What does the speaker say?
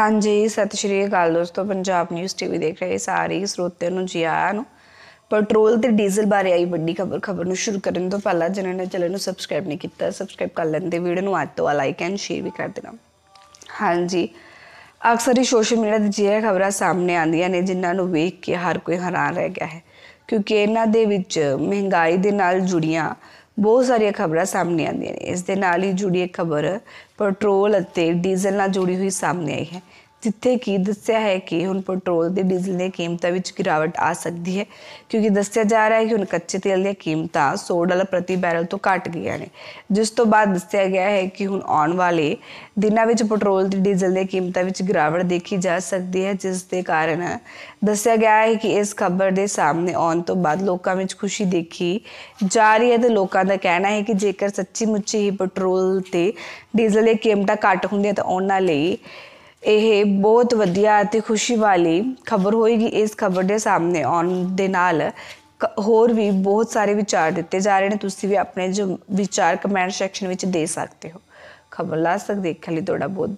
ਹਾਂਜੀ ਸਤਿ ਸ਼੍ਰੀ ਅਕਾਲ ਦੋਸਤੋ ਪੰਜਾਬ ਨਿਊਜ਼ ਟੀਵੀ ਦੇਖ ਰਹੇ ਸਾਰੇ ਸਰੋਤਿਆਂ ਨੂੰ ਜੀ ਆਇਆਂ ਨੂੰ ਪੈਟਰੋਲ ਤੇ ਡੀਜ਼ਲ ਬਾਰੇ ਆਈ ਵੱਡੀ ਖਬਰ ਖਬਰ ਨੂੰ ਸ਼ੁਰੂ ਕਰਨ ਤੋਂ ਪਹਿਲਾਂ ਜਿਨ੍ਹਾਂ ਨੇ ਚੈਨਲ ਨੂੰ ਸਬਸਕ੍ਰਾਈਬ ਨਹੀਂ ਕੀਤਾ ਸਬਸਕ੍ਰਾਈਬ ਕਰ ਲੈਂਦੇ ਵੀਡੀਓ ਨੂੰ ਅੱਜ ਤੋਂ ਲਾਈਕ ਐਂਡ ਸ਼ੇਅਰ ਵੀ ਕਰ ਦੇਣਾ ਹਾਂਜੀ ਅਕਸਰ ਹੀ ਸੋਸ਼ਲ ਮੀਡੀਆ ਤੇ ਜਿਹੜੀਆਂ ਖਬਰਾਂ ਸਾਹਮਣੇ ਆਉਂਦੀਆਂ ਨੇ ਜਿਨ੍ਹਾਂ ਨੂੰ ਵੇਖ ਕੇ ਹਰ ਕੋਈ ਹੈਰਾਨ ਰਹਿ ਗਿਆ ਹੈ ਕਿਉਂਕਿ ਇਹਨਾਂ ਦੇ ਵਿੱਚ ਮਹਿੰਗਾਈ ਦੇ ਨਾਲ ਜੁੜੀਆਂ ਬਹੁਤ ਸਾਰੀਆਂ ਖਬਰਾਂ ਸਾਹਮਣੇ ਆਉਂਦੀਆਂ ਨੇ ਇਸ ਦੇ ਨਾਲ ਹੀ ਜੁੜੀ ਇੱਕ ਖਬਰ ਪੈਟਰੋਲ ਅਤੇ ਡੀਜ਼ਲ ਨਾਲ ਜੁੜੀ ਹੋਈ ਸਾਹਮਣੇ ਆਈ ਹੈ ਜਿੱਥੇ ਕੀ ਦੱਸਿਆ ਹੈ ਕਿ ਹੁਣ ਪੈਟਰੋਲ ਤੇ ਡੀਜ਼ਲ ਦੀਆਂ ਕੀਮਤਾਂ ਵਿੱਚ ਗਿਰਾਵਟ ਆ ਸਕਦੀ ਹੈ ਕਿਉਂਕਿ ਦੱਸਿਆ ਜਾ ਰਿਹਾ ਹੈ ਕਿ ਹੁਣ ਕੱਚੇ ਤੇਲ ਦੀਆਂ ਕੀਮਤਾਂ 100 ਡਾਲਰ ਪ੍ਰਤੀ ਬੈਰਲ ਤੋਂ ਘਟ ਗਈਆਂ ਨੇ ਜਿਸ ਤੋਂ ਬਾਅਦ ਦੱਸਿਆ ਗਿਆ ਹੈ ਕਿ ਹੁਣ ਆਉਣ ਵਾਲੇ ਦਿਨਾਂ ਵਿੱਚ ਪੈਟਰੋਲ ਤੇ ਡੀਜ਼ਲ ਦੀਆਂ ਕੀਮਤਾਂ ਵਿੱਚ ਗਿਰਾਵਟ ਦੇਖੀ ਜਾ ਸਕਦੀ ਹੈ ਜਿਸ ਦੇ ਕਾਰਨ ਦੱਸਿਆ ਗਿਆ ਹੈ ਕਿ ਇਸ ਖਬਰ ਦੇ ਸਾਹਮਣੇ ਆਉਣ ਤੋਂ ਬਾਅਦ ਲੋਕਾਂ ਵਿੱਚ ਖੁਸ਼ੀ ਦੇਖੀ ਜਾ ਰਹੀ ਹੈ ਤੇ ਲੋਕਾਂ ਦਾ ਕਹਿਣਾ ਹੈ ਕਿ ਜੇਕਰ ਸੱਚੀ ਮੁੱਚੀ ਹੀ ਪੈਟਰੋਲ ਤੇ ਡੀਜ਼ਲ ਦੀਆਂ ਕੀਮਤਾਂ ਘਟ ਹੁੰਦੀਆਂ ਤਾਂ ਉਹਨਾਂ ਲਈ ਇਹ ਬਹੁਤ ਵਧੀਆ ਅਤੇ ਖੁਸ਼ੀ ਵਾਲੀ ਖਬਰ ਹੋਏਗੀ ਇਸ ਖਬਰ ਦੇ ਸਾਹਮਣੇ ਆਉਣ ਦੇ ਨਾਲ ਹੋਰ ਵੀ ਬਹੁਤ ਸਾਰੇ ਵਿਚਾਰ ਦਿੱਤੇ ਜਾ ਰਹੇ ਨੇ ਤੁਸੀਂ ਵੀ ਆਪਣੇ ਜੋ ਵਿਚਾਰ ਕਮੈਂਟ ਸੈਕਸ਼ਨ ਵਿੱਚ ਦੇ ਸਕਦੇ ਹੋ ਖਬਰ ਲਾ ਸਕਦੇ ਦੇਖਣ ਲਈ ਤੁਹਾਡਾ ਬਹੁਤ